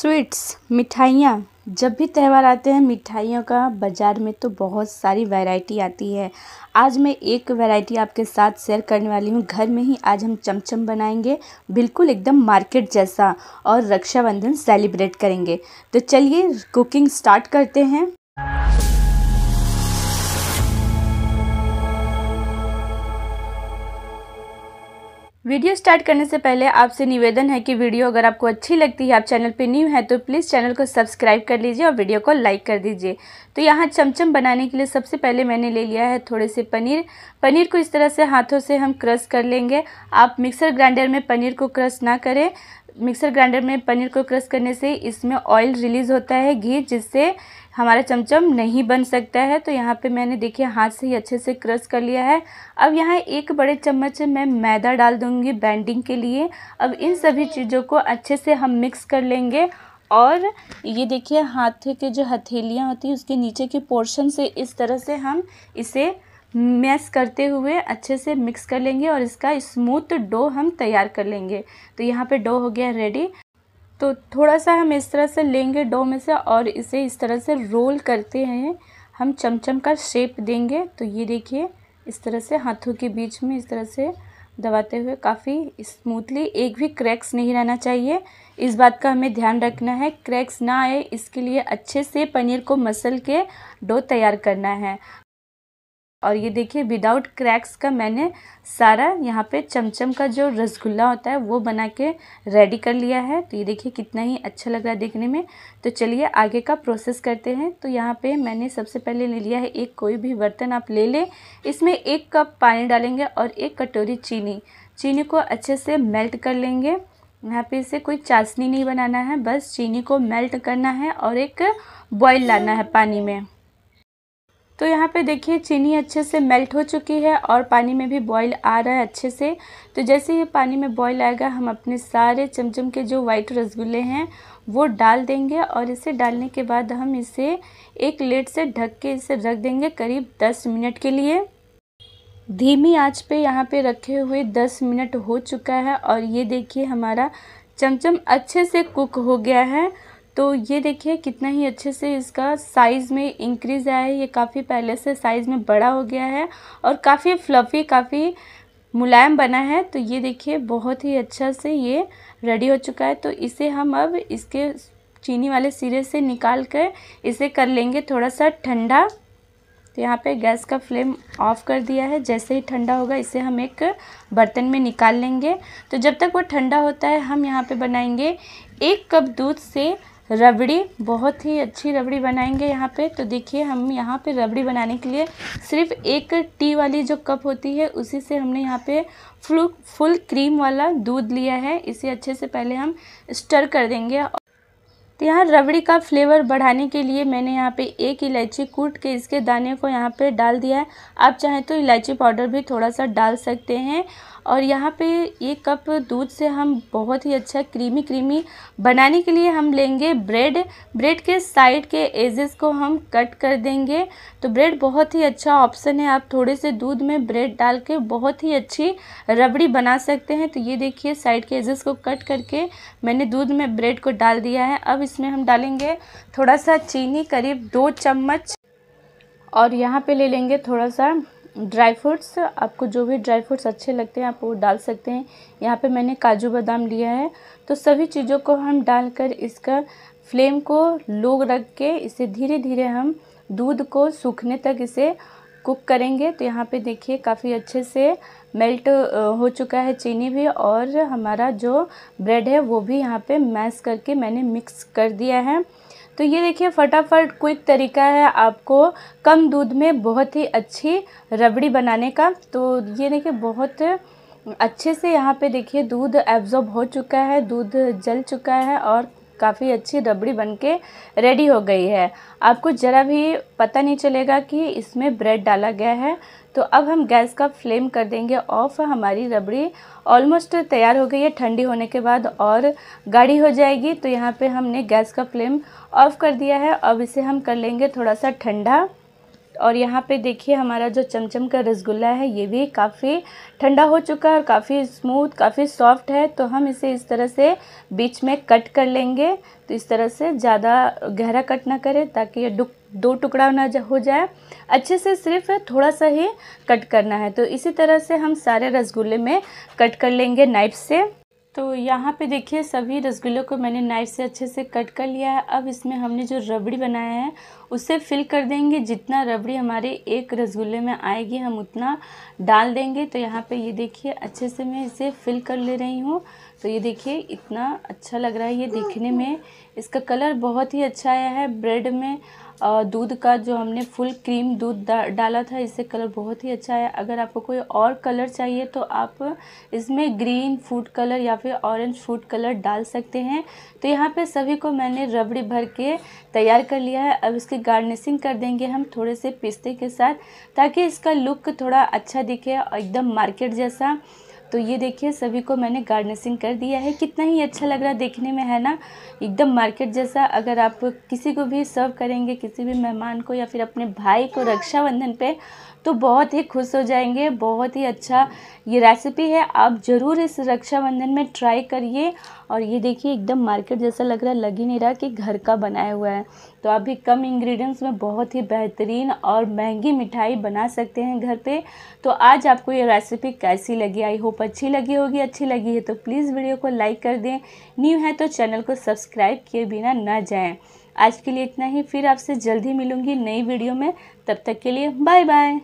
sweets मिठाइयाँ जब भी त्यौहार आते हैं मिठाइयों का बाज़ार में तो बहुत सारी वैरायटी आती है आज मैं एक वैरायटी आपके साथ शेयर करने वाली हूँ घर में ही आज हम चमचम बनाएंगे बिल्कुल एकदम मार्केट जैसा और रक्षाबंधन सेलिब्रेट करेंगे तो चलिए कुकिंग स्टार्ट करते हैं वीडियो स्टार्ट करने से पहले आपसे निवेदन है कि वीडियो अगर आपको अच्छी लगती है आप चैनल पर न्यू हैं तो प्लीज़ चैनल को सब्सक्राइब कर लीजिए और वीडियो को लाइक कर दीजिए तो यहाँ चमचम बनाने के लिए सबसे पहले मैंने ले लिया है थोड़े से पनीर पनीर को इस तरह से हाथों से हम क्रश कर लेंगे आप मिक्सर ग्राइंडर में पनीर को क्रश ना करें मिक्सर ग्राइंडर में पनीर को क्रश करने से इसमें ऑयल रिलीज़ होता है घी जिससे हमारा चमचम नहीं बन सकता है तो यहाँ पे मैंने देखिए हाथ से ही अच्छे से क्रश कर लिया है अब यहाँ एक बड़े चम्मच से मैं मैदा डाल दूँगी बैंडिंग के लिए अब इन सभी चीज़ों को अच्छे से हम मिक्स कर लेंगे और ये देखिए हाथ के जो हथेलियाँ होती हैं उसके नीचे के पोर्शन से इस तरह से हम इसे मैस करते हुए अच्छे से मिक्स कर लेंगे और इसका स्मूथ डो हम तैयार कर लेंगे तो यहाँ पे डो हो गया रेडी तो थोड़ा सा हम इस तरह से लेंगे डो में से और इसे इस तरह से रोल करते हैं हम चमचम का शेप देंगे तो ये देखिए इस तरह से हाथों के बीच में इस तरह से दबाते हुए काफ़ी स्मूथली एक भी क्रैक्स नहीं रहना चाहिए इस बात का हमें ध्यान रखना है क्रैक्स ना आए इसके लिए अच्छे से पनीर को मसल के डो तैयार करना है और ये देखिए विदाउट क्रैक्स का मैंने सारा यहाँ पे चमचम का जो रसगुल्ला होता है वो बना के रेडी कर लिया है तो ये देखिए कितना ही अच्छा लग रहा है देखने में तो चलिए आगे का प्रोसेस करते हैं तो यहाँ पे मैंने सबसे पहले ले लिया है एक कोई भी बर्तन आप ले लें इसमें एक कप पानी डालेंगे और एक कटोरी चीनी चीनी को अच्छे से मेल्ट कर लेंगे यहाँ पे इसे कोई चाशनी नहीं बनाना है बस चीनी को मेल्ट करना है और एक बॉयल लाना है पानी में तो यहाँ पे देखिए चीनी अच्छे से मेल्ट हो चुकी है और पानी में भी बॉईल आ रहा है अच्छे से तो जैसे ही पानी में बॉईल आएगा हम अपने सारे चमचम के जो वाइट रसगुल्ले हैं वो डाल देंगे और इसे डालने के बाद हम इसे एक लेट से ढक के इसे रख देंगे करीब दस मिनट के लिए धीमी आंच पे यहाँ पे रखे हुए दस मिनट हो चुका है और ये देखिए हमारा चमचम अच्छे से कुक हो गया है तो ये देखिए कितना ही अच्छे से इसका साइज़ में इंक्रीज़ आया है ये काफ़ी पहले से साइज़ में बड़ा हो गया है और काफ़ी फ्लफ़ी काफ़ी मुलायम बना है तो ये देखिए बहुत ही अच्छा से ये रेडी हो चुका है तो इसे हम अब इसके चीनी वाले सिरे से निकाल कर इसे कर लेंगे थोड़ा सा ठंडा तो यहाँ पे गैस का फ्लेम ऑफ कर दिया है जैसे ही ठंडा होगा इसे हम एक बर्तन में निकाल लेंगे तो जब तक वो ठंडा होता है हम यहाँ पे बनाएंगे एक कप दूध से रबड़ी बहुत ही अच्छी रबड़ी बनाएंगे यहाँ पे तो देखिए हम यहाँ पे रबड़ी बनाने के लिए सिर्फ एक टी वाली जो कप होती है उसी से हमने यहाँ पे फुल फुल क्रीम वाला दूध लिया है इसे अच्छे से पहले हम स्टर कर देंगे तो यहाँ रबड़ी का फ्लेवर बढ़ाने के लिए मैंने यहाँ पे एक इलायची कूट के इसके दाने को यहाँ पे डाल दिया है आप चाहें तो इलायची पाउडर भी थोड़ा सा डाल सकते हैं और यहाँ पे ये कप दूध से हम बहुत ही अच्छा क्रीमी क्रीमी बनाने के लिए हम लेंगे ब्रेड ब्रेड के साइड के एजेस को हम कट कर देंगे तो ब्रेड बहुत ही अच्छा ऑप्शन है आप थोड़े से दूध में ब्रेड डाल के बहुत ही अच्छी रबड़ी बना सकते हैं तो ये देखिए साइड के एजेस को कट करके मैंने दूध में ब्रेड को डाल दिया है अब इसमें हम डालेंगे थोड़ा सा चीनी करीब दो चम्मच और यहाँ पे ले लेंगे थोड़ा सा ड्राई फ्रूट्स आपको जो भी ड्राई फ्रूट्स अच्छे लगते हैं आप वो डाल सकते हैं यहाँ पे मैंने काजू बादाम लिया है तो सभी चीज़ों को हम डालकर इसका फ्लेम को लो रख के इसे धीरे धीरे हम दूध को सूखने तक इसे कुक करेंगे तो यहाँ पे देखिए काफ़ी अच्छे से मेल्ट हो चुका है चीनी भी और हमारा जो ब्रेड है वो भी यहाँ पे मैश करके मैंने मिक्स कर दिया है तो ये देखिए फटाफट क्विक तरीका है आपको कम दूध में बहुत ही अच्छी रबड़ी बनाने का तो ये देखिए बहुत अच्छे से यहाँ पे देखिए दूध एब्ज़ॉर्ब हो चुका है दूध जल चुका है और काफ़ी अच्छी रबड़ी बन के रेडी हो गई है आपको ज़रा भी पता नहीं चलेगा कि इसमें ब्रेड डाला गया है तो अब हम गैस का फ्लेम कर देंगे ऑफ़ हमारी रबड़ी ऑलमोस्ट तैयार हो गई है ठंडी होने के बाद और गाढ़ी हो जाएगी तो यहाँ पे हमने गैस का फ्लेम ऑफ़ कर दिया है अब इसे हम कर लेंगे थोड़ा सा ठंडा और यहाँ पे देखिए हमारा जो चमचम का रसगुल्ला है ये भी काफ़ी ठंडा हो चुका है और काफ़ी स्मूथ काफ़ी सॉफ्ट है तो हम इसे इस तरह से बीच में कट कर लेंगे तो इस तरह से ज़्यादा गहरा कट ना करें ताकि ये डुक दो टुकड़ा ना हो जाए अच्छे से सिर्फ थोड़ा सा ही कट करना है तो इसी तरह से हम सारे रसगुल्ले में कट कर लेंगे नाइफ से तो यहाँ पे देखिए सभी रसगुल्लों को मैंने नाइफ से अच्छे से कट कर लिया है अब इसमें हमने जो रबड़ी बनाया है उसे फिल कर देंगे जितना रबड़ी हमारे एक रसगुल्ले में आएगी हम उतना डाल देंगे तो यहाँ पे ये देखिए अच्छे से मैं इसे फिल कर ले रही हूँ तो ये देखिए इतना अच्छा लग रहा है ये देखने में इसका कलर बहुत ही अच्छा आया है ब्रेड में और दूध का जो हमने फुल क्रीम दूध डाला था इससे कलर बहुत ही अच्छा है अगर आपको कोई और कलर चाहिए तो आप इसमें ग्रीन फूड कलर या फिर ऑरेंज फूड कलर डाल सकते हैं तो यहाँ पे सभी को मैंने रबड़ी भर के तैयार कर लिया है अब इसकी गार्निशिंग कर देंगे हम थोड़े से पिस्ते के साथ ताकि इसका लुक थोड़ा अच्छा दिखे और एकदम मार्केट जैसा तो ये देखिए सभी को मैंने गार्निशिंग कर दिया है कितना ही अच्छा लग रहा है देखने में है ना एकदम मार्केट जैसा अगर आप किसी को भी सर्व करेंगे किसी भी मेहमान को या फिर अपने भाई को रक्षाबंधन पे तो बहुत ही खुश हो जाएंगे बहुत ही अच्छा ये रेसिपी है आप ज़रूर इस रक्षाबंधन में ट्राई करिए और ये देखिए एकदम मार्केट जैसा लग रहा है लग ही नहीं रहा कि घर का बनाया हुआ है तो आप भी कम इंग्रेडिएंट्स में बहुत ही बेहतरीन और महंगी मिठाई बना सकते हैं घर पे तो आज आपको ये रेसिपी कैसी लगी आई होप अच्छी लगी होगी अच्छी लगी है तो प्लीज़ वीडियो को लाइक कर दें न्यू है तो चैनल को सब्सक्राइब किए बिना ना जाएँ आज के लिए इतना ही फिर आपसे जल्द ही मिलूँगी नई वीडियो में तब तक के लिए बाय बाय